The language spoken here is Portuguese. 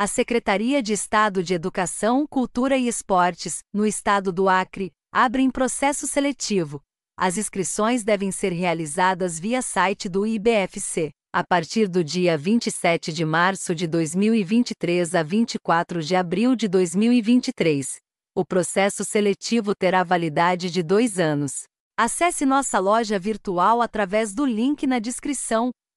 a Secretaria de Estado de Educação, Cultura e Esportes, no estado do Acre, abre em processo seletivo. As inscrições devem ser realizadas via site do IBFC. A partir do dia 27 de março de 2023 a 24 de abril de 2023, o processo seletivo terá validade de dois anos. Acesse nossa loja virtual através do link na descrição